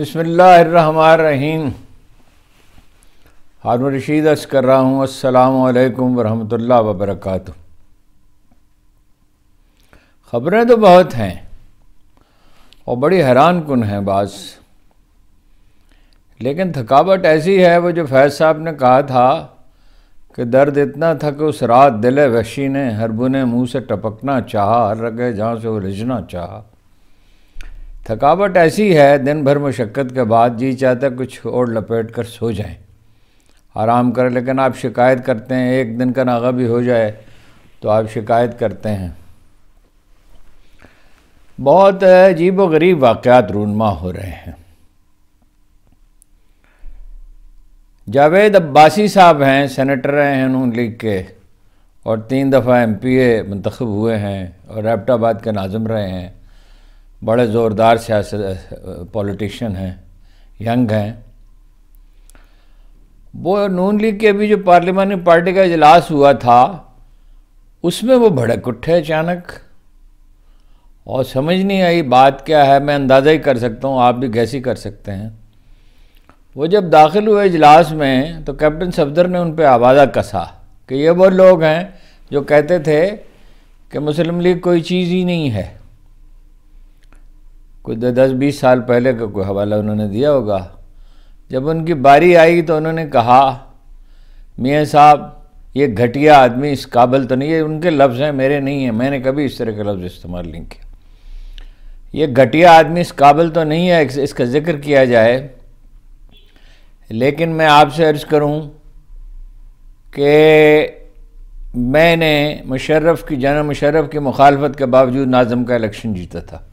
बसमीम हारून रशीद अस कर रहा हूँ असलकम वरहमल वबरक ख़बरें तो बहुत हैं और बड़ी हैरान कन हैं बास लेकिन थकावट ऐसी है वो जो फैज़ साहब ने कहा था कि दर्द इतना था कि उस रात दिल वशी ने हरबुने मुँह से टपकना चाहा हर रगे जहाँ से उलझना चाहा थकावट ऐसी है दिन भर मशक्क़त के बाद जी चाहता कुछ और लपेट कर सो जाए आराम करें लेकिन आप शिकायत करते हैं एक दिन का नागा भी हो जाए तो आप शिकायत करते हैं बहुत अजीब व गरीब वाक़ात रूनमा हो रहे हैं जावेद अब्बासी साहब हैं सेनेटर रहे हैं नून लीग के और तीन दफ़ा एम पी ए मंतखब हुए हैं और रबटाबाद के नाजम रहे हैं बड़े ज़ोरदार सियास पॉलिटिशियन हैं यंग हैं वो नून लीग के अभी जो पार्लियामानी पार्टी का इजलास हुआ था उसमें वो भड़क उठे अचानक और समझ नहीं आई बात क्या है मैं अंदाज़ा ही कर सकता हूँ आप भी गैसी कर सकते हैं वो जब दाखिल हुए इजलास में तो कैप्टन सफदर ने उन पर आवाज़ा कसा कि ये वो लोग हैं जो कहते थे कि मुस्लिम लीग कोई चीज़ ही नहीं है कोई दस बीस साल पहले का कोई हवाला उन्होंने दिया होगा जब उनकी बारी आई तो उन्होंने कहा मियाँ साहब ये घटिया आदमी इस काबिल तो नहीं है उनके लफ्ज़ हैं मेरे नहीं हैं मैंने कभी इस तरह के लफ्ज़ इस्तेमाल नहीं किया ये घटिया आदमी इस काबिल तो नहीं है इसका ज़िक्र किया जाए लेकिन मैं आपसे अर्ज़ करूं कि मैंने मुशर्रफ की जाना मुशर्रफ की मुखालफत के बावजूद नाजम का इलेक्शन जीता था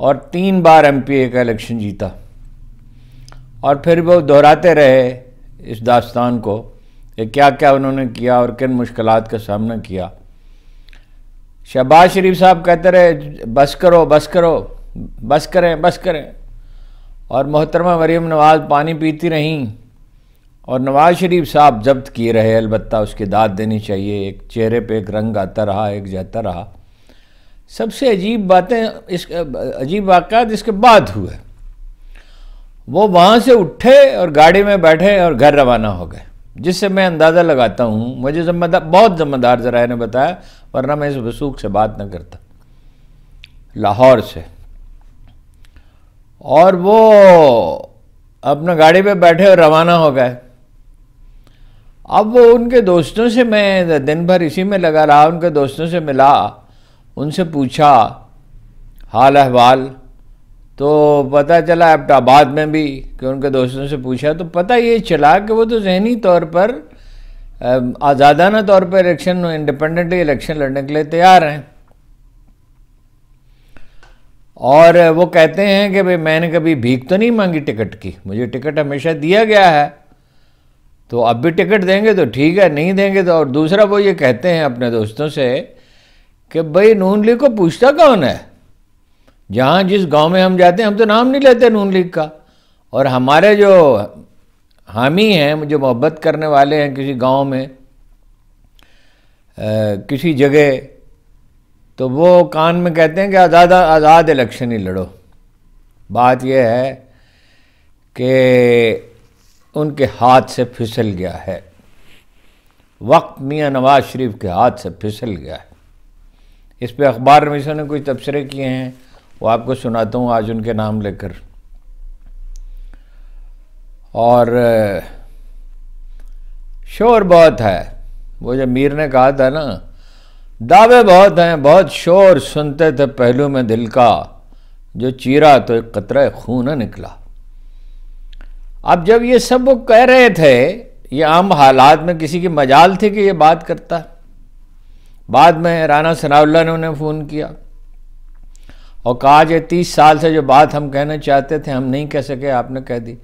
और तीन बार एम का इलेक्शन जीता और फिर वो दोहराते रहे इस दास्तान को कि क्या क्या उन्होंने किया और किन मुश्किल का सामना किया शहबाज शरीफ साहब कहते रहे बस करो बस करो बस करें बस करें और मोहतरमा मरीम नवाज पानी पीती रहीं और नवाज शरीफ साहब जब्त किए रहे अलबत्त उसकी दाद देनी चाहिए एक चेहरे पे एक रंग आता रहा एक जाता रहा सबसे अजीब बातें इस अजीब वाक़ात इसके बाद हुए वो वहाँ से उठे और गाड़ी में बैठे और घर रवाना हो गए जिससे मैं अंदाज़ा लगाता हूँ मुझे जिम्मेदार बहुत ज़िम्मेदार ज़रा ने बताया वरना मैं इस वसूख से बात ना करता लाहौर से और वो अपना गाड़ी पे बैठे और रवाना हो गए अब वो उनके दोस्तों से मैं दिन भर इसी में लगा रहा उनके दोस्तों से मिला उनसे पूछा हाल अहवाल तो पता चला एबटाबाद में भी कि उनके दोस्तों से पूछा तो पता ये चला कि वो तो जहनी तौर पर आज़ादाना तौर पर इलेक्शन इंडिपेंडेंटली इलेक्शन लड़ने के लिए तैयार हैं और वो कहते हैं कि भाई मैंने कभी भीख तो नहीं मांगी टिकट की मुझे टिकट हमेशा दिया गया है तो अब भी टिकट देंगे तो ठीक है नहीं देंगे तो और दूसरा वो ये कहते हैं अपने दोस्तों से कि भाई नून लीग को पूछता कौन है जहाँ जिस गांव में हम जाते हैं हम तो नाम नहीं लेते नून लीग का और हमारे जो हामी हैं जो मोहब्बत करने वाले हैं किसी गांव में आ, किसी जगह तो वो कान में कहते हैं कि आज़ाद आज़ाद इलेक्शन ही लड़ो बात यह है कि उनके हाथ से फिसल गया है वक्त मियाँ नवाज शरीफ के हाथ से फिसल गया है इस पर अखबार रमेशों ने कुछ तबसरे किए हैं वो आपको सुनाता हूँ आज उनके नाम लेकर और शोर बहुत है वो जब मीर ने कहा था ना दावे बहुत हैं बहुत शोर सुनते थे पहलू में दिल का जो चीरा तो एक कतरा खून निकला अब जब ये सब वो कह रहे थे ये आम हालात में किसी की मजाल थी कि ये बात करता बाद में राना सनाउल्ला ने उन्हें फ़ोन किया और कहा जो तीस साल से जो बात हम कहना चाहते थे हम नहीं कह सके आपने कह दी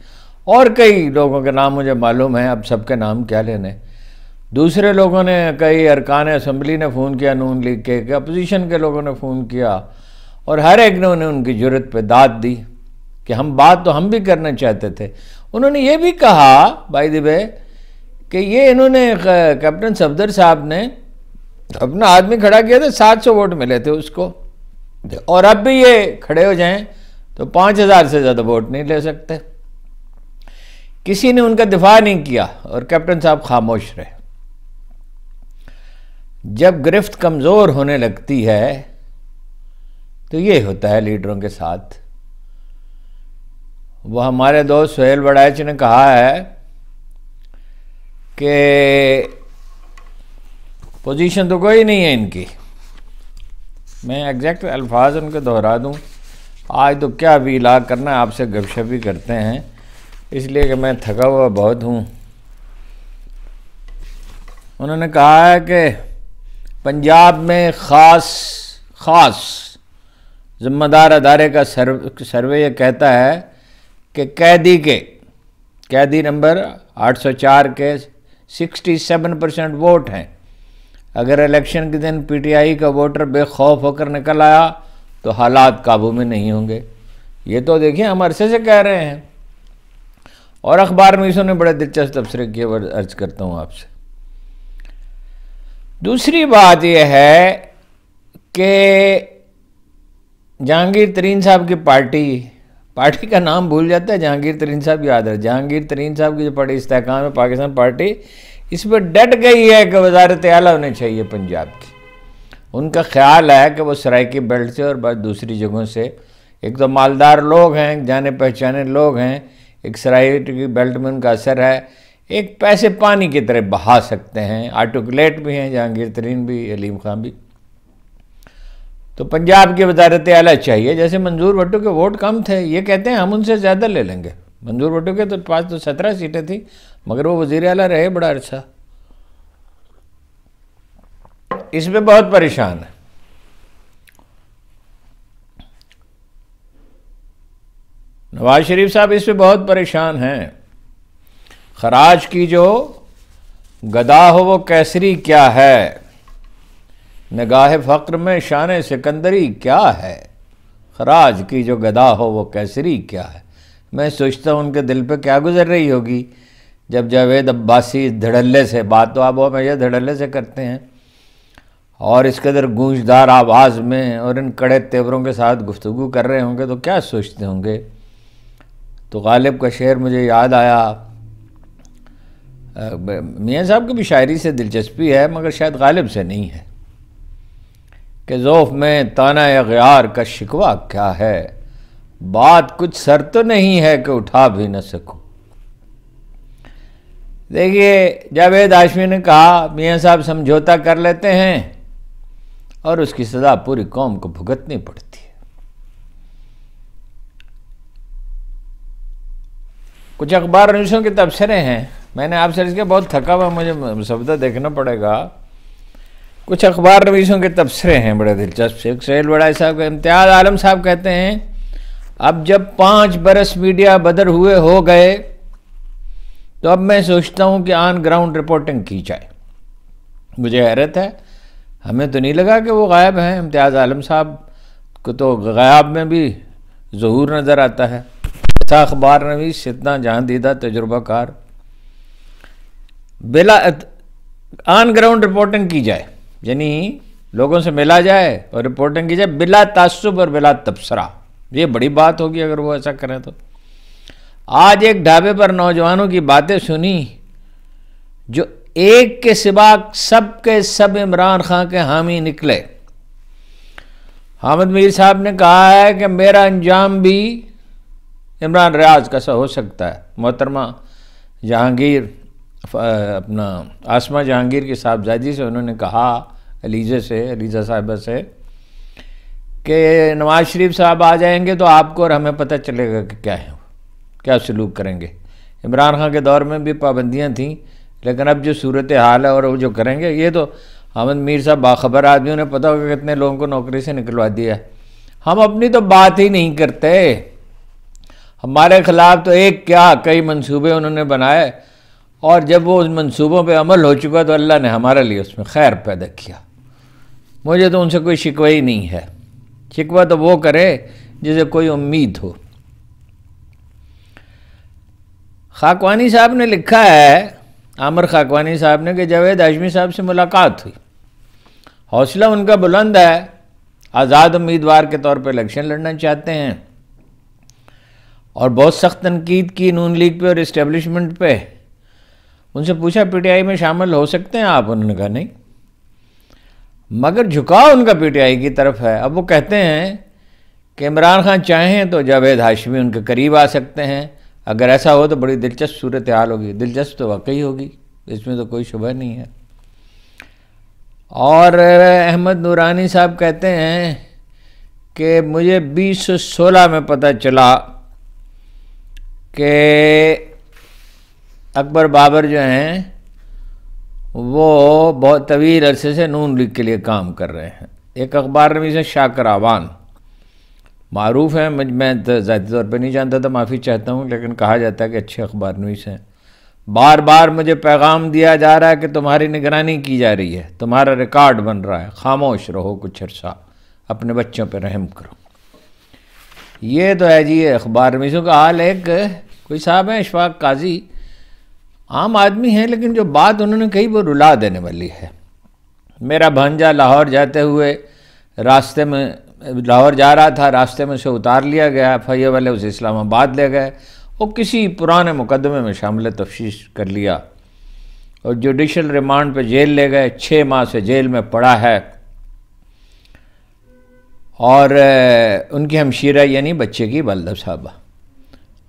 और कई लोगों के नाम मुझे मालूम है अब सबके नाम क्या लेने दूसरे लोगों ने कई अरकान असम्बली ने फ़ोन किया नून लीग के अपोजिशन के लोगों ने फ़ोन किया और हर एक ने उन्हें उनकी ज़रूरत पर दाद दी कि हम बात तो हम भी करना चाहते थे उन्होंने ये भी कहा भाई दिबे कि ये इन्होंने कैप्टन सफदर साहब ने अपना आदमी खड़ा किया था तो सात सौ वोट मिले थे उसको और अब भी ये खड़े हो जाएं तो पांच हज़ार से ज़्यादा वोट नहीं ले सकते किसी ने उनका दिफा नहीं किया और कैप्टन साहब खामोश रहे जब गिरफ्त कमज़ोर होने लगती है तो ये होता है लीडरों के साथ वो हमारे दोस्त सुहेल बड़ाच ने कहा है कि पोजीशन तो कोई नहीं है इनकी मैं एग्जैक्ट अल्फाज उनके दोहरा दूँ आज तो क्या भी इलाज करना आपसे गपशप भी करते हैं इसलिए कि मैं थका हुआ बहुत हूँ उन्होंने कहा है कि पंजाब में ख़ास ख़ास ज़िम्मेदार अदारे का सर्व सर्वे ये कहता है कि कैदी के कैदी नंबर 804 के 67 परसेंट वोट हैं अगर इलेक्शन के दिन पीटीआई का वोटर बेखौफ होकर निकल आया तो हालात काबू में नहीं होंगे ये तो देखिए हम अरसे से कह रहे हैं और अखबार में ने बड़े दिलचस्प तबसरे किए अर्ज करता हूँ आपसे दूसरी बात यह है कि जहांगीर तरीन साहब की पार्टी पार्टी का नाम भूल जाता है जहांगीर तरीन साहब याद है जहांगीर तरीन साहब की जो पार्टी इस्तेकाम है पाकिस्तान पार्टी इस पर डट गई है कि वजारत आला होने चाहिए पंजाब की उनका ख्याल है कि वो सरायकी बेल्ट से और बस दूसरी जगहों से एक तो मालदार लोग हैं जाने पहचाने लोग हैं एक सरायकी बेल्ट में उनका असर है एक पैसे पानी की तरह बहा सकते हैं आर्टिकुलेट भी हैं जहांगीर तरीन भी अलीम खां भी तो पंजाब की वजारत आला चाहिए जैसे मंजूर भट्टो के वोट कम थे ये कहते हैं हम उनसे ज़्यादा ले लेंगे मंजूर भट्टो के तो पास तो सत्रह सीटें थी मगर वो वजीर अला रहे बड़ा अरसा अच्छा। इसमें बहुत परेशान है नवाज शरीफ साहब इस पर बहुत परेशान हैं खराज की जो गदा हो वो कैसरी क्या है नगाह फ़क्र में शान सिकंदरी क्या है खराज की जो गदा हो वो कैसरी क्या है मैं सोचता हूँ उनके दिल पे क्या गुजर रही होगी जब जावेद अब्बासी धड़ल्ले से बात तो आप हमेशा धड़ल्ले से करते हैं और इस कदर गूंजदार आवाज़ में और इन कड़े तेवरों के साथ गुफ्तु कर रहे होंगे तो क्या सोचते होंगे तो गालिब का शेर मुझे याद आया मियाँ साहब की भी शायरी से दिलचस्पी है मगर शायद गालिब से नहीं है कि ज़ोफ़ में ताना यार का शिकवा क्या है बात कुछ सर तो नहीं है कि उठा भी न सकूँ देखिए जावेद आशमी ने कहा मियाँ साहब समझौता कर लेते हैं और उसकी सज़ा पूरी कौम को भुगतनी पड़ती है कुछ अखबार न्यूज़ों के तबसरे हैं मैंने आपसे इसके बहुत थका हुआ मुझे मुसवदा देखना पड़ेगा कुछ अखबार रवीसों के तबसरे हैं बड़े दिलचस्प शेख सहेल बड़ाई साहब के इम्तियाज़ आलम साहब कहते हैं अब जब पाँच बरस मीडिया बदर हुए हो गए तो अब मैं सोचता हूँ कि ऑन ग्राउंड रिपोर्टिंग की जाए मुझे हैरत है हमें तो नहीं लगा कि वो गायब हैं इम्तियाज़ आलम साहब को तो गायब में भी जहूर नज़र आता है ऐसा अच्छा अखबार नवीस इतना जहाँ दीदा तजुर्बाकार बिला ऑन ग्राउंड रिपोर्टिंग की जाए यानी लोगों से मिला जाए और रिपोर्टिंग की जाए बिला तासुब और बिला तबसरा ये बड़ी बात होगी अगर वो ऐसा करें तो आज एक ढाबे पर नौजवानों की बातें सुनी जो एक के सिवा सब के सब इमरान खान के हामी निकले हामिद मीर साहब ने कहा है कि मेरा अंजाम भी इमरान रियाज कैसा हो सकता है मोहतरमा जहांगीर अपना आसमा जहांगीर की साहबजादी से उन्होंने कहा अलीजे से अलीजा साहबा से कि नवाज़ शरीफ साहब आ जाएंगे तो आपको और हमें पता चलेगा कि क्या है क्या सलूक करेंगे इमरान खान के दौर में भी पाबंदियाँ थीं लेकिन अब जो सूरत हाल है और वो जो करेंगे ये तो अहमद मीर साहब बाखबर आदमियों ने पता होगा कितने लोगों को नौकरी से निकलवा दिया हम अपनी तो बात ही नहीं करते हमारे ख़िलाफ़ तो एक क्या कई मंसूबे उन्होंने बनाए और जब वो उन मंसूबों पे अमल हो चुका तो अल्लाह ने हमारे लिए उसमें खैर पैदा किया मुझे तो उनसे कोई शिकवा ही नहीं है शिकवा तो वो करे जिसे कोई उम्मीद हो खाकवानी साहब ने लिखा है आमर खाकवानी साहब ने कि जावेद आजमी साहब से मुलाकात हुई हौसला उनका बुलंद है आज़ाद उम्मीदवार के तौर पर इलेक्शन लड़ना चाहते हैं और बहुत सख्त तनकीद की नून लीग पे और इस्टेबलिशमेंट पे उनसे पूछा पीटीआई में शामिल हो सकते हैं आप उन्होंने कहा नहीं मगर झुकाव उनका पीटीआई की तरफ है अब वो कहते हैं कि इमरान खान चाहें तो जावेद हाशमी उनके करीब आ सकते हैं अगर ऐसा हो तो बड़ी दिलचस्प सूरत हाल होगी दिलचस्प तो वाकई होगी इसमें तो कोई शुभ नहीं है और अहमद नूरानी साहब कहते हैं कि मुझे 2016 में पता चला कि अकबर बाबर जो हैं वो बहुत तवील अरसे से नून लीग के लिए काम कर रहे हैं एक अखबार नवीस है शाकर आवान मरूफ़ हैं मैं तो ज़ाती तौर पर नहीं जानता था माफ़ी चाहता हूँ लेकिन कहा जाता है कि अच्छे अखबार नवीस हैं बार बार मुझे पैगाम दिया जा रहा है कि तुम्हारी निगरानी की जा रही है तुम्हारा रिकॉर्ड बन रहा है खामोश रहो कुछ अरसा अपने बच्चों पर रहम करो ये तो है जी अखबार नवीसों का हाल एक कोई साहब हैं इशफाक काजी आम आदमी हैं लेकिन जो बात उन्होंने कही वो रुला देने वाली है मेरा भांजा लाहौर जाते हुए रास्ते में लाहौर जा रहा था रास्ते में से उतार लिया गया एफ आई ए वाले उसे इस्लामाबाद ले गए और किसी पुराने मुकदमे में शामिल तफ्शीश कर लिया और जुडिशल रिमांड पर जेल ले गए छः माह से जेल में पड़ा है और उनकी हमशीरा यानी बच्चे की वालदा साहबा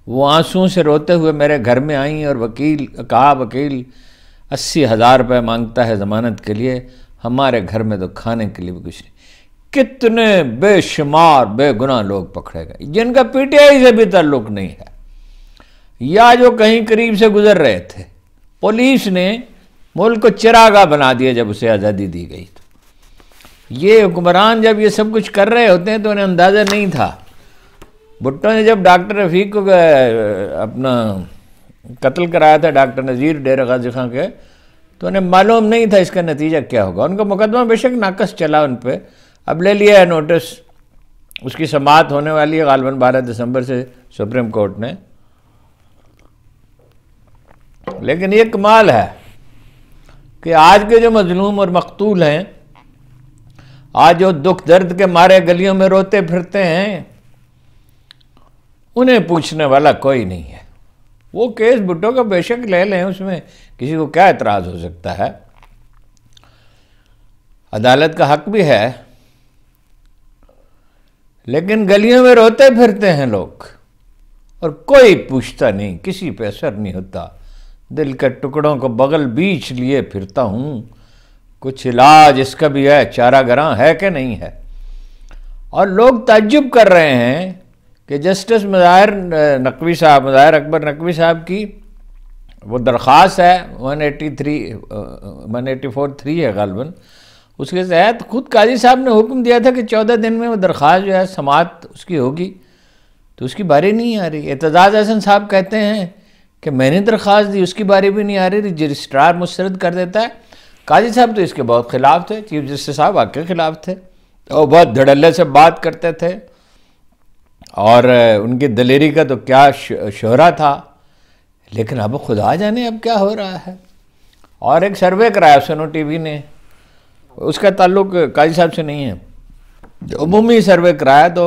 वो आंसू से रोते हुए मेरे घर में आई और वकील कहा वकील अस्सी हज़ार रुपये मांगता है ज़मानत के लिए हमारे घर में तो खाने के लिए भी कुछ नहीं कितने बेशुमार बेगुनाह लोग पकड़े गए जिनका पीटीआई से भी ताल्लुक नहीं है या जो कहीं करीब से गुजर रहे थे पुलिस ने मुल्क को चिरागा बना दिया जब उसे आज़ादी दी गई तो ये हुक्मरान जब ये सब कुछ कर रहे होते हैं तो उन्हें अंदाज़ा नहीं था भुट्टो ने जब डॉक्टर रफ़ीक को अपना कत्ल कराया था डॉक्टर नज़ीर डेर गाजी खां के तो उन्हें मालूम नहीं था इसका नतीजा क्या होगा उनका मुकदमा बेशक नाकस चला उन पर अब ले लिया है नोटिस उसकी समात होने वाली है गालबन बारह दिसंबर से सुप्रीम कोर्ट ने लेकिन ये कमाल है कि आज के जो मजलूम और मकतूल हैं आज जो दुख दर्द के मारे गलियों में रोते फिरते हैं उन्हें पूछने वाला कोई नहीं है वो केस भुट्टो का बेशक ले लें उसमें किसी को क्या एतराज़ हो सकता है अदालत का हक भी है लेकिन गलियों में रोते फिरते हैं लोग और कोई पूछता नहीं किसी पे असर नहीं होता दिल के टुकड़ों को बगल बीच लिए फिरता हूँ कुछ इलाज इसका भी है चारागरां है कि नहीं है और लोग ताज्जुब कर रहे हैं कि जस्टिस मज़ाहिर नकवी साहब मज़ाहिर अकबर नकवी साहब की वो दरख्वास है 183 184 थ्री है गलबन उसके तहत खुद काजी साहब ने हुक्म दिया था कि चौदह दिन में वो दरख्वास्त जो है समात उसकी होगी तो उसकी बारी नहीं आ रही एतजाज़ अहसन साहब कहते हैं कि मैंने दरख्वास्त दी उसकी बारी भी नहीं आ रही रजिस्ट्रार मुस्रद कर देता है काजी साहब तो इसके बहुत ख़िलाफ़ थे चीफ जस्टिस साहब वाकई ख़िलाफ़ थे और बहुत धड़ल्ले से बात करते थे और उनकी दलेरी का तो क्या शोहरा था लेकिन अब खुदा जाने अब क्या हो रहा है और एक सर्वे कराया सोनो टीवी ने उसका ताल्लुक काजी साहब से नहीं है अमूमी सर्वे कराया तो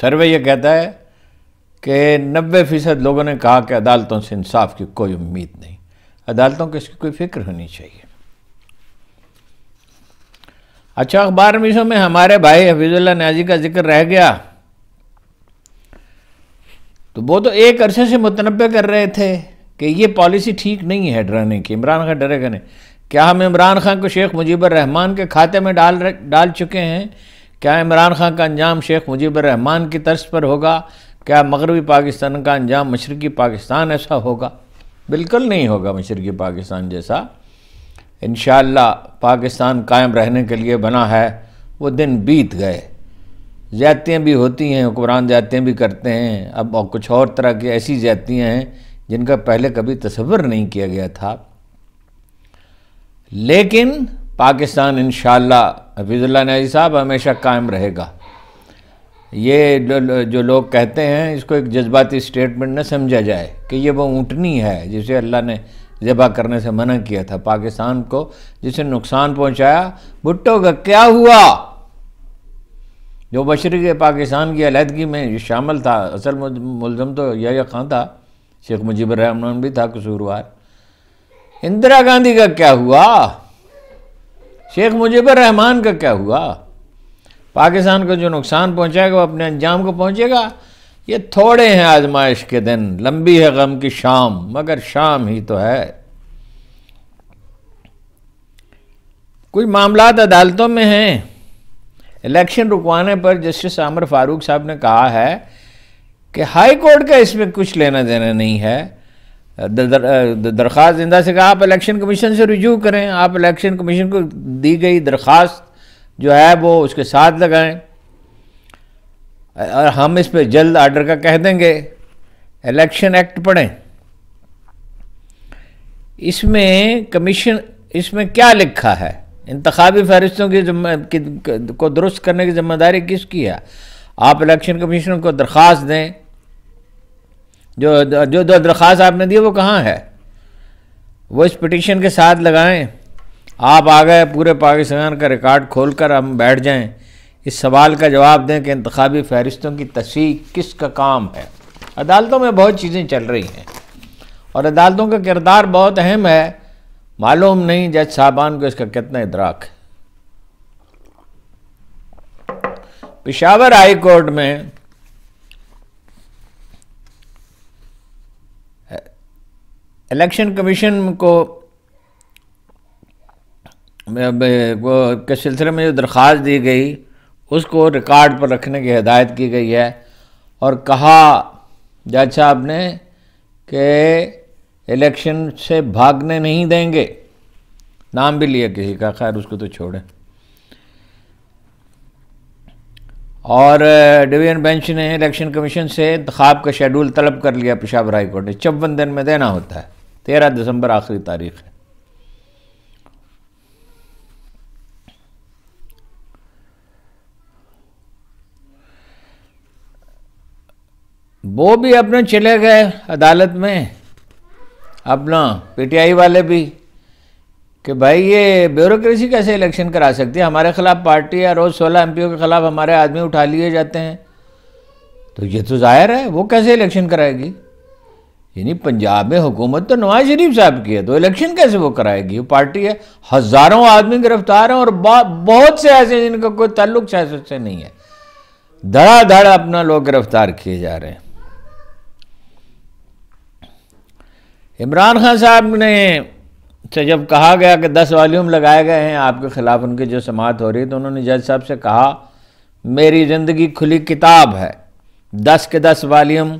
सर्वे ये कहता है कि नब्बे फ़ीसद लोगों ने कहा कि अदालतों से इंसाफ की कोई उम्मीद नहीं अदालतों को इसकी कोई फिक्र होनी चाहिए अच्छा अखबार मिसों में हमारे भाई हफीज़ुल्ला न्याजी का जिक्र रह गया तो वो तो एक अरसे से मुतनबे कर रहे थे कि ये पॉलिसी ठीक नहीं है डराने की इमरान खान डरेगा नहीं क्या हम इमरान खान को शेख मुजीबर रहमान के खाते में डाल डाल चुके हैं क्या इमरान खान का अंजाम शेख मुजीबर रहमान की तर्ज पर होगा क्या मगरबी पाकिस्तान का अंजाम मशरक़ी पाकिस्तान ऐसा होगा बिल्कुल नहीं होगा मशरक़ी पाकिस्तान जैसा इन पाकिस्तान कायम रहने के लिए बना है वो दिन बीत गए ज़्यादतियाँ भी होती हैं हुक्मरान ज़्यादतियाँ भी करते हैं अब और कुछ और तरह की ऐसी ज़्यादतियाँ हैं जिनका पहले कभी तस्वर नहीं किया गया था लेकिन पाकिस्तान इन हफीज़ुल्ला नजी साहब हमेशा कायम रहेगा ये जो लोग कहते हैं इसको एक जज्बाती स्टेटमेंट न समझा जाए कि ये वो ऊँटनी है जिसे अल्लाह ने ज़बा करने से मना किया था पाकिस्तान को जिसे नुकसान पहुंचाया भुट्टो का क्या हुआ जो के पाकिस्तान की अलहदगी में शामिल था असल मुलजम तो यह खान था शेख मुजीबर रहमान भी था कसूरवार इंदिरा गांधी का क्या हुआ शेख मुजीबर रहमान का क्या हुआ पाकिस्तान को जो नुकसान पहुंचाएगा वो अपने अंजाम को पहुंचेगा ये थोड़े हैं आजमाइश के दिन लंबी है गम की शाम मगर शाम ही तो है कुछ मामला अदालतों में हैं इलेक्शन रुकवाने पर जस्टिस आमर फारूक साहब ने कहा है कि हाई कोर्ट का इसमें कुछ लेना देना नहीं है दरख्वास्त जिंदा से कहा आप इलेक्शन कमीशन से रिजू करें आप इलेक्शन कमीशन को दी गई दरख्वास्त जो है वो उसके साथ लगाएं और हम इस पर जल्द आर्डर का कह देंगे इलेक्शन एक्ट पढ़ें इसमें कमीशन इसमें क्या लिखा है इंतबी फहरिस्तों की, की को दुरुस्त करने की जिम्मेदारी किसकी है आप इलेक्शन कमीशन को दरख्वास्त दें जो जो दो दरख्वास्त आपने दी वो कहाँ है वो इस पटिशन के साथ लगाएं आप आ गए पूरे पाकिस्तान का रिकॉर्ड खोल कर हम बैठ जाएं इस सवाल का जवाब दें कि इंतबी फहरिस्तों की तस्वीर किस का काम है अदालतों में बहुत चीज़ें चल रही हैं और अदालतों का किरदार बहुत अहम है मालूम नहीं जज साहबान को इसका कितना इदराक है पिशावर हाई कोर्ट में इलेक्शन कमीशन को के सिलसिले में जो दरख्वास्त दी गई उसको रिकॉर्ड पर रखने की हदायत की गई है और कहा जज साहब ने कि इलेक्शन से भागने नहीं देंगे नाम भी लिया किसी का खैर उसको तो छोड़ें और डिवीजन बेंच ने इलेक्शन कमीशन से इंतखाब का शेड्यूल तलब कर लिया पेशावर हाई कोर्ट ने चौवन दिन में देना होता है तेरह दिसंबर आखिरी तारीख है वो भी अपने चले गए अदालत में अपना पीटीआई वाले भी कि भाई ये ब्यूरोक्रेसी कैसे इलेक्शन करा सकती है हमारे ख़िलाफ़ पार्टी या रोज़ सोलह एम के ख़िलाफ़ हमारे आदमी उठा लिए जाते हैं तो ये तो ज़ाहिर है वो कैसे इलेक्शन कराएगी यानी पंजाब में हुकूमत तो नवाज शरीफ साहब की है तो इलेक्शन कैसे वो कराएगी वो पार्टी है हज़ारों आदमी गिरफ्तार हैं और बहुत से ऐसे जिनका कोई ताल्लुक सियासत से नहीं है धड़ाधड़ अपना लोग गिरफ्तार किए जा रहे हैं इमरान खान साहब ने से जब कहा गया कि दस वॉल्यूम लगाए गए हैं आपके ख़िलाफ़ उनकी जो समात हो रही है तो उन्होंने जज साहब से कहा मेरी ज़िंदगी खुली किताब है दस के दस वॉल्यूम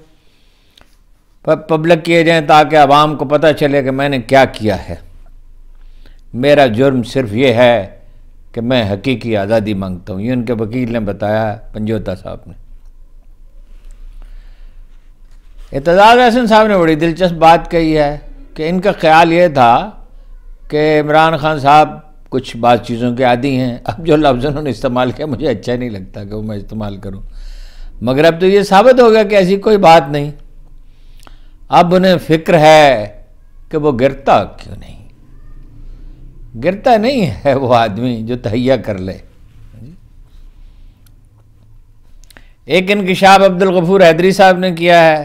पब्लिक किए जाएँ ताकि आवाम को पता चले कि मैंने क्या किया है मेरा जुर्म सिर्फ ये है कि मैं हकीकी आज़ादी मांगता हूँ ये उनके वकील ने बताया पंजोता साहब ने एतजाज़ अहसन साहब ने बड़ी दिलचस्प बात कही है कि इनका ख्याल ये था कि इमरान खान साहब कुछ बात चीज़ों के आदि हैं अब जो लफ्ज़ उन्होंने इस्तेमाल किया मुझे अच्छा नहीं लगता कि वो मैं इस्तेमाल करूँ मगर अब तो ये साबित हो गया कि ऐसी कोई बात नहीं अब उन्हें फिक्र है कि वो गिरता क्यों नहीं गिरता नहीं है वो आदमी जो तहैया कर ले एक इनकशाब अब्दुल गफूर हैदरी साहब ने किया है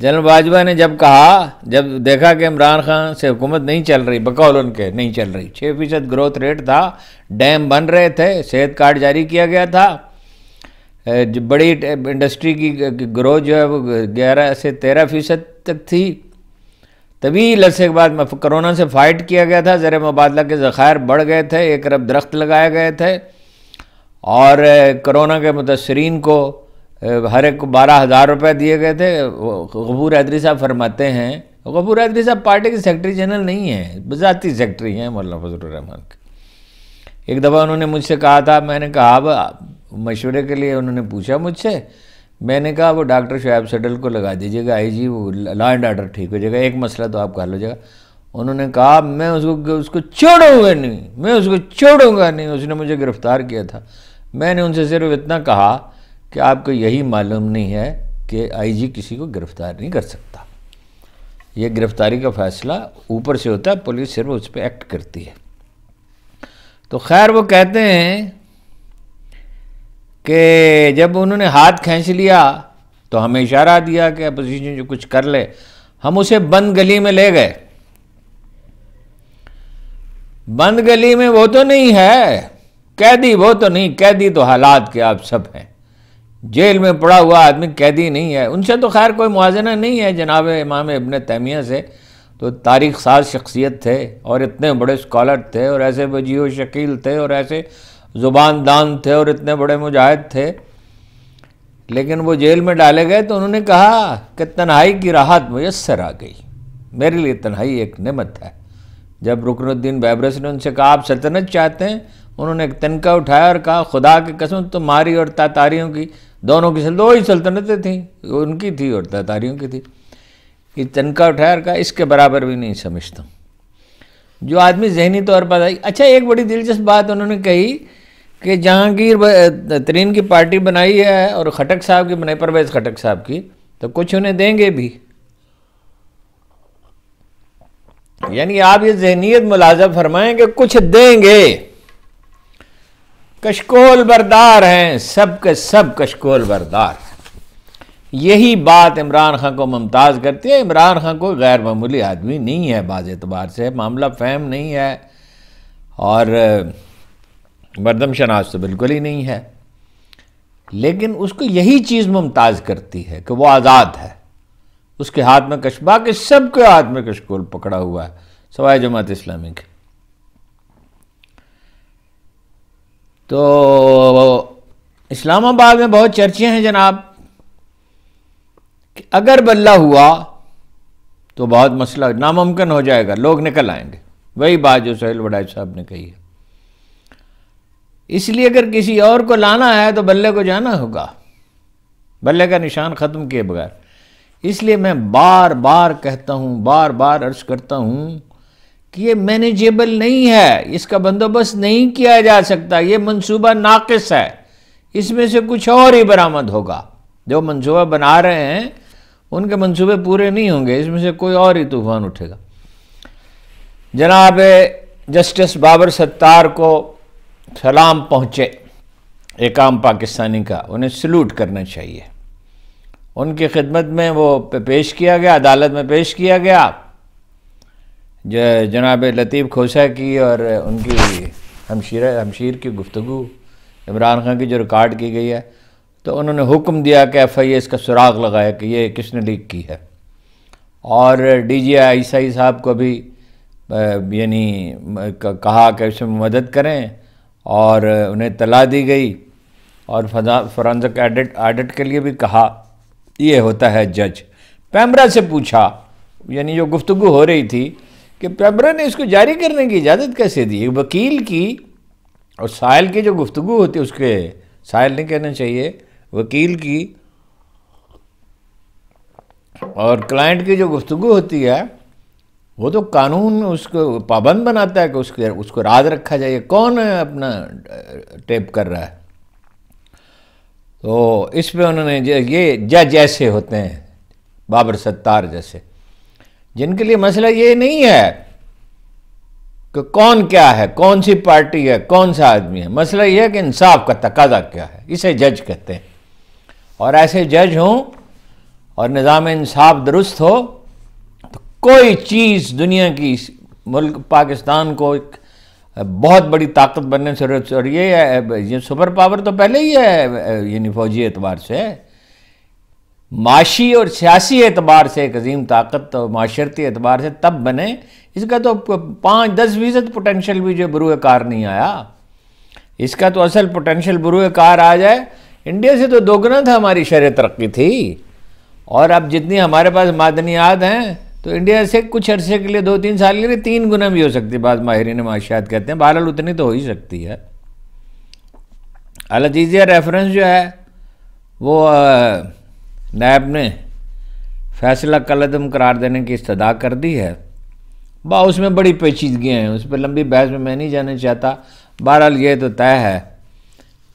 जनरल बाजवा ने जब कहा जब देखा कि इमरान खान से हुकूमत नहीं चल रही बकौल उनके नहीं चल रही छः फीसद ग्रोथ रेट था डैम बन रहे थे सेहत कार्ड जारी किया गया था बड़ी इंडस्ट्री की ग्रोथ जो है वो ग्यारह से तेरह फीसद तक थी तभी लरसे के बाद कोरोना से फाइट किया गया था ज़र मुबादला के ज़ख़ायर बढ़ गए थे एक अरब दरख्त लगाए गए थे और कोरोना के मुतासरीन को हर एक को बारह हज़ार रुपये दिए गए थे गबूर हैदरी साहब फरमाते हैं गबूर हैदरी साहब पार्टी के सेक्रटरी जनरल नहीं हैं बजाती सेक्रटरी हैं मौलाना फजल रहमान के एक दफ़ा उन्होंने मुझसे कहा था मैंने कहा अब मशवरे के लिए उन्होंने पूछा मुझसे मैंने कहा वो डॉक्टर शुएब सडल को लगा दीजिएगा आई जी वो लॉ एंड ऑर्डर ठीक हो जाएगा एक मसला तो आप कर जाएगा उन्होंने कहा मैं उसको उसको छोड़ूंगा नहीं मैं उसको छोड़ूंगा नहीं उसने मुझे गिरफ़्तार किया था मैंने उनसे सिर्फ इतना कहा कि आपको यही मालूम नहीं है कि आईजी किसी को गिरफ़्तार नहीं कर सकता ये गिरफ़्तारी का फैसला ऊपर से होता है पुलिस सिर्फ उस पर एक्ट करती है तो खैर वो कहते हैं कि जब उन्होंने हाथ खींच लिया तो हमें इशारा दिया कि अपोजिशन जो कुछ कर ले हम उसे बंद गली में ले गए बंद गली में वो तो नहीं है कैदी वो तो नहीं कैदी तो हालात के आप सब हैं जेल में पड़ा हुआ आदमी कैदी नहीं है उनसे तो खैर कोई मुआजना नहीं है जनाब इमाम इबन तैमिया से तो तारीख साज शख्सियत थे और इतने बड़े स्कॉलर थे और ऐसे वजीह शकील थे और ऐसे ज़ुबान दान थे और इतने बड़े मुजाहिद थे लेकिन वो जेल में डाले गए तो उन्होंने कहा कि तन्हाई की राहत मैसर आ गई मेरे लिए तन्हाई एक नमत है जब रुकनुद्दीन बैबरस ने उनसे कहा आप सल्तनत चाहते हैं उन्होंने एक तनका उठाया और कहा खुदा की कसम तुम्हारी और तातारियों की दोनों की दो ही सल्तनतें थीं उनकी थी और तातारियों की थी कि तनका उठाया और कहा इसके बराबर भी नहीं समझता जो आदमी जहनी तौर पर आई अच्छा एक बड़ी दिलचस्प बात उन्होंने कही कि जहांगीर तरीन की पार्टी बनाई है और खटक साहब की बनाई परवेज़ खटक साहब की तो कुछ उन्हें देंगे भी यानी आप ये जहनीत मुलाजम फरमाएं कि कुछ देंगे कशकोल बरदार हैं सब के सब कशकोल बरदार यही बात इमरान खान को मुमताज़ करती है इमरान खान कोई गैर मामूली आदमी नहीं है बाज़ एतबार से मामला फहम नहीं है और मरदम शनाज तो बिल्कुल ही नहीं है लेकिन उसको यही चीज़ मुमताज़ करती है कि वो आज़ाद है उसके हाथ में कश बाकी सबके हाथ में कशकोल पकड़ा हुआ है सवाए जमात इस्लामी के तो इस्लामाबाद में बहुत चर्चे हैं जनाब कि अगर बल्ला हुआ तो बहुत मसला नामुमकिन हो जाएगा लोग निकल आएंगे वही बात जो सहेल वडाज साहब ने कही है इसलिए अगर किसी और को लाना है तो बल्ले को जाना होगा बल्ले का निशान ख़त्म किए बगैर इसलिए मैं बार बार कहता हूँ बार बार अर्ज करता हूँ कि ये मैनेजेबल नहीं है इसका बंदोबस्त नहीं किया जा सकता ये मंसूबा नाकस है इसमें से कुछ और ही बरामद होगा जो मंसूबा बना रहे हैं उनके मंसूबे पूरे नहीं होंगे इसमें से कोई और ही तूफान उठेगा जनाब जस्टिस बाबर सत्तार को सलाम पहुँचे एक आम पाकिस्तानी का उन्हें सल्यूट करना चाहिए उनकी खिदमत में वो पेश किया गया अदालत में पेश किया गया जो जनाब लतीफ़ खोसा की और उनकी हमशीर हमशीर की गुफ्तु इमरान खान की जो रिकॉर्ड की गई है तो उन्होंने हुक्म दिया कि एफ आई ए इसका सुराग लगाया कि ये किसने लीक की है और डी जी आई साहब को भी यानी कहा कि उसमें मदद करें और उन्हें तला दी गई और फॉरेंसिक एडिट ऑडिट के लिए भी कहा ये होता है जज पैमरा से पूछा यानी जो गुफ्तु हो रही थी कि पैमरा ने इसको जारी करने की इजाज़त कैसे दी वकील की और साहिल की जो गुफ्तु होती है उसके साहिल नहीं कहना चाहिए वकील की और क्लाइंट की जो गुफ्तु होती है वो तो कानून उसको पाबंद बनाता है कि उसके उसको राज रखा जाए कौन अपना टेप कर रहा है तो इस पे उन्होंने ये जज ऐसे होते हैं बाबर सत्तार जैसे जिनके लिए मसला ये नहीं है कि कौन क्या है कौन सी पार्टी है कौन सा आदमी है मसला यह है कि इंसाफ का तकाजा क्या है इसे जज कहते हैं और ऐसे जज हों और निज़ाम इंसाफ दुरुस्त हो कोई चीज़ दुनिया की मुल्क पाकिस्तान को एक बहुत बड़ी ताकत बनने से और ये ये सुपर पावर तो पहले ही है यानी फौजी एतबार से माशी और सियासी एतबार से एक अजीम ताकत और माशरती एतबार से तब बने इसका तो पाँच दस फीसद पोटेंशल भी जो बरूए कार नहीं आया इसका तो असल पोटेंशल बुरु कार आ जाए इंडिया से तो दोगुना था हमारी शर तरक्की थी और अब जितनी हमारे पास मादनियात हैं तो इंडिया से कुछ अरसे के लिए दो तीन साल के लिए तीन गुना भी हो सकती है बाद माहरीन माशियात कहते हैं बहरहाल उतनी तो हो ही सकती है अलजीजिया रेफरेंस जो है वो नैब ने फैसला कलदम करार देने की इस्तदा कर दी है बा उसमें बड़ी पेचीदगियाँ हैं उस पर लंबी बहस में मैं नहीं जाना चाहता बहरहाल ये तो तय है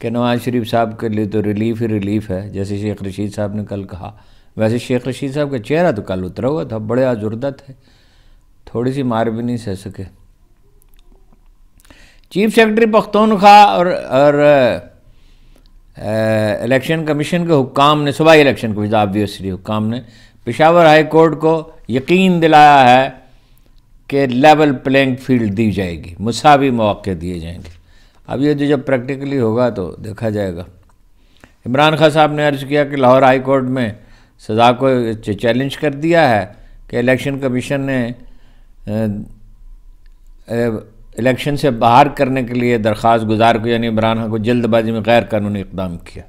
कि नवाज शरीफ साहब के लिए तो रिलीफ ही रिलीफ है जैसे शेख रशीद साहब ने कल कहा वैसे शेख रशीद साहब का चेहरा तो कल उतरा हुआ था बड़े आजुर्दा थे थोड़ी सी मार भी नहीं सह सके चीफ सेक्रेटरी पख्तूनखा और और इलेक्शन कमीशन के हुक्म ने सुबह इलेक्शन को ऑब्वियसली हुक्म ने पिशावर हाई कोर्ट को यकीन दिलाया है कि लेवल प्लेइंग फील्ड दी जाएगी मुसावी मौके दिए जाएंगे अब ये जो जब प्रैक्टिकली होगा तो देखा जाएगा इमरान खान साहब ने अर्ज़ किया कि लाहौर हाई कोर्ट में सज़ा को चैलेंज कर दिया है कि इलेक्शन कमीशन ने इलेक्शन से बाहर करने के लिए दरख्वास गुजार को यानी इमरान खान को जल्दबाजी में गैर कानूनी इकदाम किया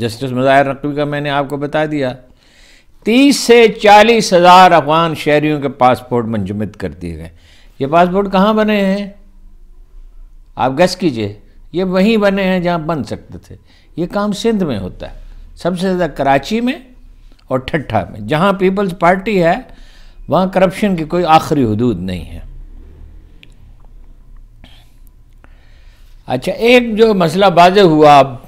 जस्टिस मज़ाहिर नकवी का मैंने आपको बता दिया तीस से चालीस हज़ार अफगान शहरीों के पासपोर्ट मंजमद कर दिए गए ये पासपोर्ट कहाँ बने हैं आप गैस कीजिए ये वहीं बने हैं जहाँ बन सकते थे ये काम सिंध में होता है सबसे ज़्यादा कराची में और ठट्ठा में जहाँ पीपल्स पार्टी है वहाँ करप्शन की कोई आखिरी हदूद नहीं है अच्छा एक जो मसला बाज़ हुआ अब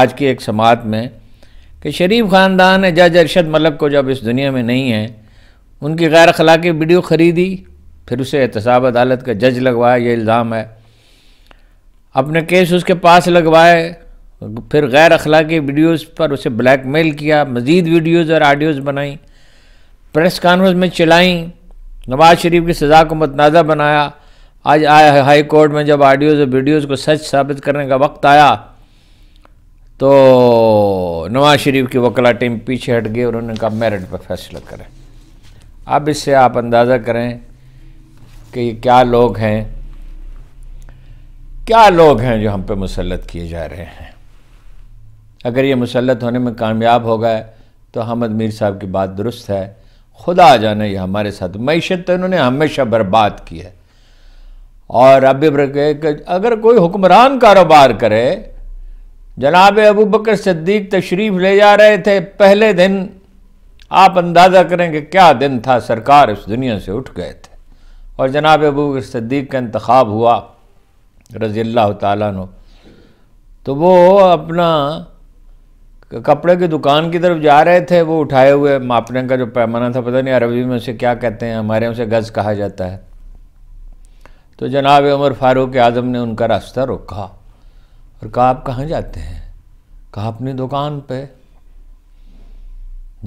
आज के एक समात में कि शरीफ ख़ानदान है जज अरशद मलक को जब इस दुनिया में नहीं है उनकी गैर अखलाक़ी वीडियो ख़रीदी फिर उसे एहतसाब अदालत का जज लगवाया ये इल्ज़ाम है अपने केस उसके पास लगवाए फिर गैर अखलाक़ी वीडियोस पर उसे ब्लैकमेल किया मज़ीद वीडियोस और आडियोज़ बनाई प्रेस कॉन्फ्रेंस में चलाईं नवाज़ शरीफ की सज़ा को मतनाज़ा बनाया आज आया हाई कोर्ट में जब ऑडियोज़ और वीडियोज़ को सच साबित करने का वक्त आया तो नवाज़ शरीफ की वकला टीम पीछे हट गई और उन्होंने कहा मेरिट पर फैसला करें अब इससे आप अंदाज़ा करें कि ये क्या लोग हैं क्या लोग हैं जो हम पे मुसलत किए जा रहे हैं अगर ये मुसलत होने में कामयाब हो गए तो हमद मीर साहब की बात दुरुस्त है खुदा आ जाना ये हमारे साथ मीशत तो इन्होंने हमेशा बर्बाद की है और अब अगर कोई हुक्मरान कारोबार करे जनाब अबू बकर सद्दीक तशरीफ़ ले जा रहे थे पहले दिन आप अंदाज़ा करें कि क्या दिन था सरकार इस दुनिया से उठ गए थे और जनाब अबू बकर सद्दीक का इंतखब हुआ रज़ील्ल्ला तु तो वो अपना कपड़े की दुकान की तरफ जा रहे थे वो उठाए हुए मापने का जो पैमाना था पता नहीं अरबी में उसे क्या कहते हैं हमारे यहाँ उसे गज़ कहा जाता है तो जनाब उमर फारूक आज़म ने उनका रास्ता रोका और कहा आप कहाँ जाते हैं कहा अपनी दुकान पे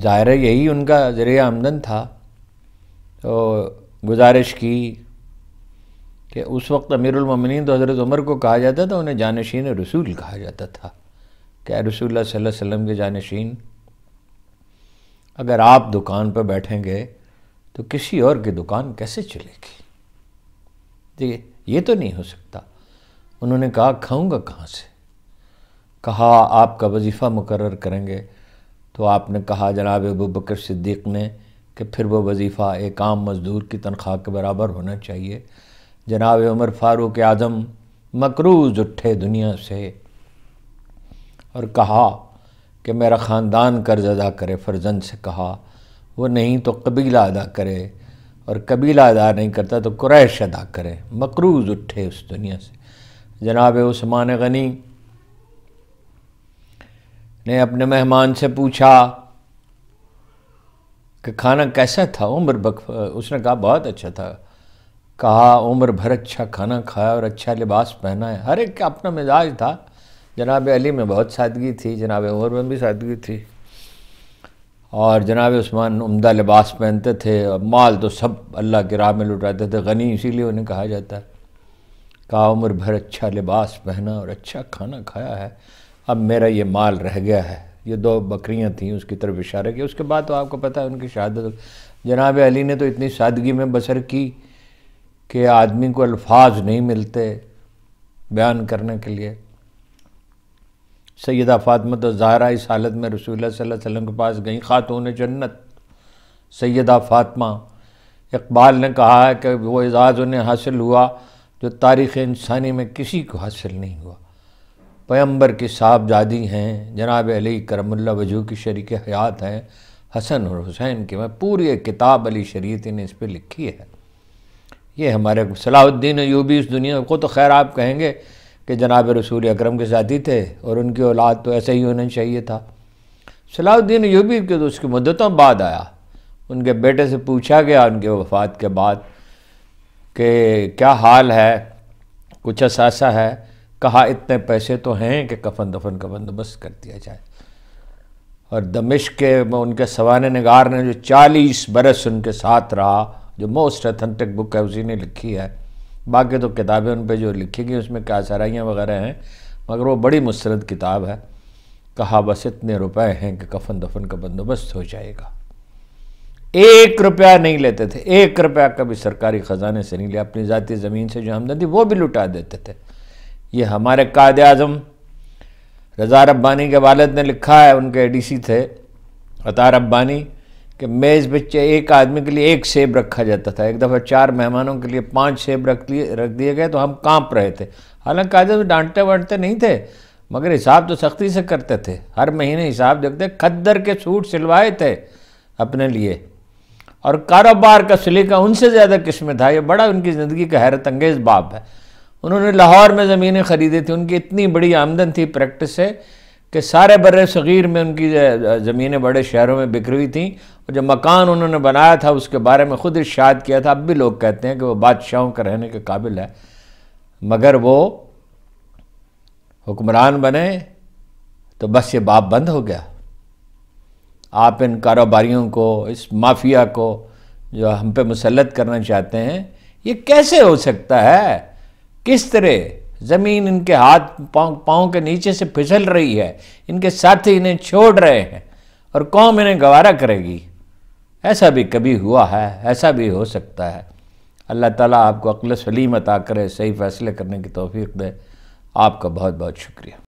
ज़ाहिर यही उनका ज़रिया आमदन था तो गुजारिश की कि उस वक्त अमीरमिन तो हज़रत उमर को कहा जाता था उन्हें जानशीन रसूल कहा जाता था कि रसूल सल्लल्लाहु अलैहि वसल्लम के जानशीन अगर आप दुकान पर बैठेंगे तो किसी और की दुकान कैसे चलेगी देखिए ये तो नहीं हो सकता उन्होंने कहा खाऊंगा कहाँ से कहा आपका वजीफ़ा मुकर करेंगे तो आपने कहा जनाब अबू बकर सिद्दीक ने कि फिर वो वजीफ़ा एक आम मज़दूर की तनख्वाह के बराबर होना चाहिए जनाब उमर फ़ारूक आज़म मकरूज़ उठे दुनिया से और कहा कि मेरा ख़ानदान कर्ज अदा करे फर्जंद से कहा वो नहीं तो कबीला अदा करे और कबीला अदा नहीं करता तो क्रैश अदा करे मकरूज उठे उस दुनिया से जनाब उस्मान गनी ने अपने मेहमान से पूछा कि खाना कैसा था उम्र बक उसने कहा बहुत अच्छा था कहा उम्र भर अच्छा खाना खाया और अच्छा लिबास पहना है हर एक का अपना मिजाज था जनाब अली में बहुत सादगी थी जनाब उमर में भी सादगी थी और जनाब उस्मान उम्दा लिबास पहनते थे और माल तो सब अल्लाह के राह में लुटाते थे गनी इसीलिए उन्हें कहा जाता है कहा उम्र भर अच्छा लिबास पहना और अच्छा खाना खाया है अब मेरा ये माल रह गया है ये दो बकरियां थीं उसकी तरफ इशारा किया उसके बाद तो आपको पता है उनकी शहादत जनाब अली ने तो इतनी सादगी में बसर की कि आदमी को अल्फाज नहीं मिलते बयान करने के लिए सैदा फ़ातमत तो ज़ाहरा इस हालत में रसूल वसम के पास गई ख़ातून जन्नत सैदा फ़ातमा इकबाल ने कहा है कि वो एजाज़ उन्हें हासिल हुआ जो तारीख़ इंसानी में किसी को हासिल नहीं हुआ पैम्बर की साहबजादी हैं जनाब अली करमल्ला वजू की शरीक हयात हैं हसन और हुसैन के मैं पूरी एक किताब अली शरीत ने इस पर लिखी है ये हमारे सलाहुद्दीन यूबी इस दुनिया को तो खैर आप कहेंगे कि जनाब रसूल अकरम के साथी थे और उनकी औलाद तो ऐसे ही होना चाहिए था सलाउद्दीन यूबी के तो उसकी मुद्दतों बाद आया उनके बेटे से पूछा गया उनके वफात के बाद कि क्या हाल है कुछ असासा है कहा इतने पैसे तो हैं कि कफन दफन का बंदोबस्त कर दिया जाए और दमिश के उनके सवान नगार ने जो चालीस बरस उनके साथ रहा जो मोस्ट अथेंटिक बुक है उसी ने लिखी है बाकी तो किताबें उन पर जो लिखी गई उसमें क्या सराइयाँ वगैरह हैं मगर वो बड़ी मुस्रद किताब है कहा बस इतने रुपए हैं कि कफन दफन का बंदोबस्त हो जाएगा एक रुपया नहीं लेते थे एक रुपया कभी सरकारी ख़जाने से नहीं लिया अपनी ज़ाती ज़मीन से जो आमदनी वो भी लुटा देते थे ये हमारे कायद अजम रज़ा रब्बानी के वालद ने लिखा है उनके डी थे अतार अब्बानी कि मेज़ बच्चे एक आदमी के लिए एक सेब रखा जाता था एक दफ़ा चार मेहमानों के लिए पांच सेब रख लिए रख दिए गए तो हम कांप रहे थे हालांकि आदमी डांटते वांटते नहीं थे मगर हिसाब तो सख्ती से करते थे हर महीने हिसाब देखते खद्दर के सूट सिलवाए थे अपने लिए और कारोबार का सलीका उनसे ज़्यादा किस्म था यह बड़ा उनकी ज़िंदगी का हैरत अंगेज़ बाप है उन्होंने लाहौर में ज़मीनें ख़रीदी थी उनकी इतनी बड़ी आमदन थी प्रैक्टिस से कि सारे बर सग़ीर में उनकी ज़मीनें बड़े शहरों में बिक रही थी और जो मकान उन्होंने बनाया था उसके बारे में ख़ुद इर्शाद किया था अब भी लोग कहते हैं कि वो बादशाहों के रहने के काबिल है मगर वो हुक्मरान बने तो बस ये बाप बंद हो गया आप इन कारोबारियों को इस माफिया को जो हम पे मुसलत करना चाहते हैं ये कैसे हो सकता है किस तरह ज़मीन इनके हाथ पाँव पाँव के नीचे से फिसल रही है इनके साथी इन्हें छोड़ रहे हैं और कौम इन्हें गवारा करेगी ऐसा भी कभी हुआ है ऐसा भी हो सकता है अल्लाह ताला आपको अक्ल सलीम अता करे सही फैसले करने की तौफीक दे आपका बहुत बहुत शुक्रिया